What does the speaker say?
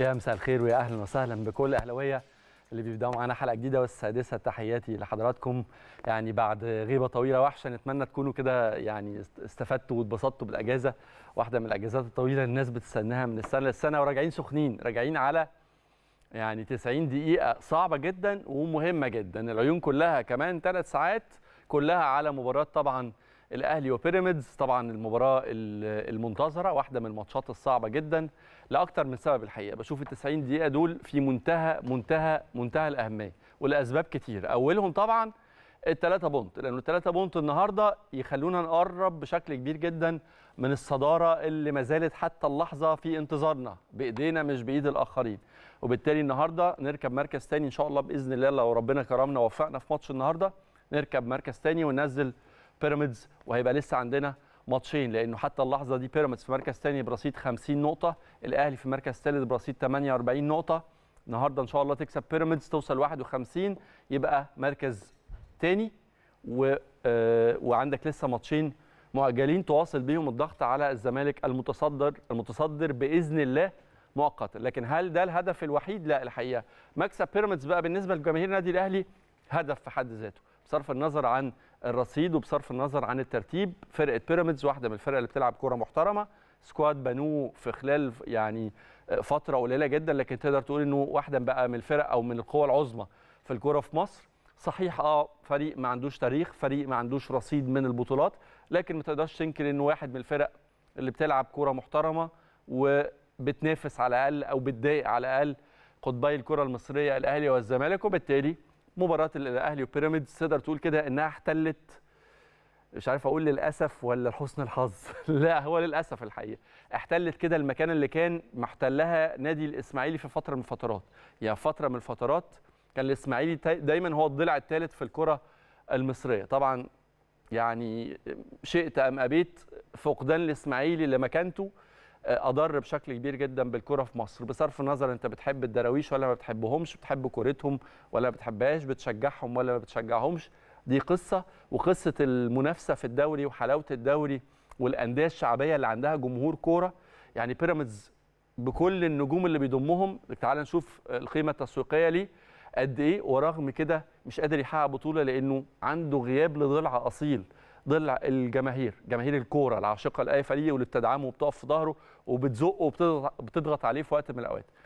يا مساء الخير ويا اهلا وسهلا بكل اهلاويه اللي بيبداوا معانا حلقه جديده والسادسه تحياتي لحضراتكم يعني بعد غيبه طويله وحشه نتمنى تكونوا كده يعني استفدتوا واتبسطتوا بالاجازه واحده من الاجازات الطويله الناس بتستناها من السنه للسنه وراجعين سخنين راجعين على يعني 90 دقيقه صعبه جدا ومهمه جدا العيون كلها كمان ثلاث ساعات كلها على مباراه طبعا الاهلي وبيراميدز طبعا المباراه المنتظره واحده من الماتشات الصعبه جدا لاكثر من سبب الحقيقه بشوف ال 90 دقيقه دول في منتهى منتهى منتهى الاهميه ولاسباب كتير اولهم طبعا الثلاثه بونت لانه الثلاثه بونت النهارده يخلونا نقرب بشكل كبير جدا من الصداره اللي ما زالت حتى اللحظه في انتظارنا بايدينا مش بايد الاخرين وبالتالي النهارده نركب مركز ثاني ان شاء الله باذن الله لو ربنا كرمنا ووفقنا في ماتش النهارده نركب مركز ثاني وننزل بيراميدز وهيبقى لسه عندنا ماتشين لانه حتى اللحظه دي بيراميدز في مركز ثاني برصيد 50 نقطه الاهلي في مركز ثالث برصيد 48 نقطه النهارده ان شاء الله تكسب بيراميدز توصل 51 يبقى مركز ثاني و... آه، وعندك لسه ماتشين مؤجلين تواصل بيهم الضغط على الزمالك المتصدر المتصدر باذن الله مؤقتا لكن هل ده الهدف الوحيد لا الحقيقه مكسب بيراميدز بقى بالنسبه لجماهير النادي الاهلي هدف في حد ذاته بصرف النظر عن الرصيد وبصرف النظر عن الترتيب فرقه بيراميدز واحده من الفرق اللي بتلعب كوره محترمه سكواد بنوه في خلال يعني فتره قليله جدا لكن تقدر تقول انه واحده بقى من الفرق او من القوى العظمى في الكوره في مصر صحيح اه فريق ما عندوش تاريخ فريق ما عندوش رصيد من البطولات لكن ما تقدرش تنكر انه واحد من الفرق اللي بتلعب كوره محترمه وبتنافس على الاقل او بتضايق على الاقل قطبي الكره المصريه الاهلي والزمالك وبالتالي مباراه الاهلي وبيراميدز تقدر تقول كده انها احتلت مش عارف اقول للاسف ولا لحسن الحظ لا هو للاسف الحقيقه احتلت كده المكان اللي كان محتلها نادي الاسماعيلي في فتره من الفترات يعني فتره من الفترات كان الاسماعيلي دايما هو الضلع الثالث في الكره المصريه طبعا يعني شئت ام ابيت فقدان الاسماعيلي لمكانته اضر بشكل كبير جدا بالكره في مصر بصرف النظر انت بتحب الدراويش ولا ما بتحبهمش بتحب كورتهم ولا ما بتحبهاش بتشجعهم ولا ما بتشجعهمش دي قصه وقصه المنافسه في الدوري وحلاوه الدوري والانديه الشعبيه اللي عندها جمهور كوره يعني بيراميدز بكل النجوم اللي بيضمهم تعال نشوف القيمه التسويقيه ليه قد ايه ورغم كده مش قادر يحقق بطوله لانه عنده غياب لضلع اصيل ضلع الجماهير جماهير الكوره العاشقه لاي فريق واللي بتدعمه وبتقف في ظهره وبتزقه وبتضغط عليه في وقت من الاوقات